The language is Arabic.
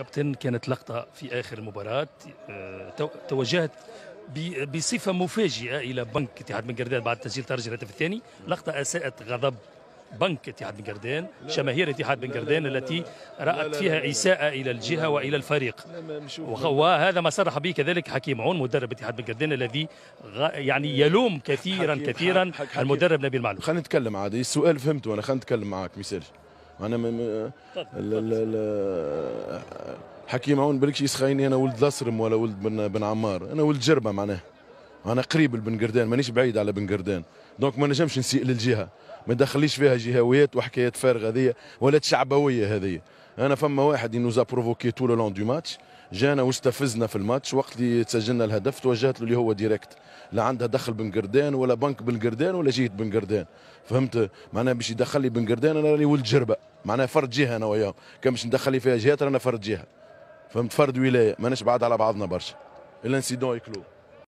كابتن كانت لقطة في آخر المباراة آه، توجهت بصفة مفاجئة إلى بنك اتحاد بن قردان بعد تسجيل ترجي الهدف الثاني لقطة أساءت غضب بنك اتحاد بن قردان شماهير اتحاد بن قردان التي رأت فيها إساءة إلى الجهة وإلى الفريق وهذا ما صرح به كذلك حكيم عون مدرب اتحاد بن قردان الذي يعني يلوم كثيرا كثيرا المدرب نبيل معلول خلينا نتكلم عادي السؤال فهمته أنا خلينا نتكلم معك ما انا م... حكيم عون بالك يسخيني انا ولد لصرم ولا ولد بن, بن عمار انا ولد جربه معناه انا قريب لبن قردان مانيش بعيد على بن قردان دونك ما نجمش نسيء للجهه ما دخليش فيها جهويات وحكايات فارغه هذه ولا شعبويه هذه انا فما واحد ينوزا بروفوكي لو لون دو ماتش جانا واستفزنا في الماتش وقت اللي تسجلنا الهدف توجهت له اللي هو ديريكت لا عندها دخل بن قردان ولا بنك بن قردان ولا جهه بن قردان فهمت معناها باش يدخل لي بن قردان انا راني ولد جربه معناها فرد جهه انا وياه كان باش ندخل لي فيها جهات رانا فرد جهه فهمت فرد ولايه ماناش بعاد على بعضنا برشا الانسيدون يكلو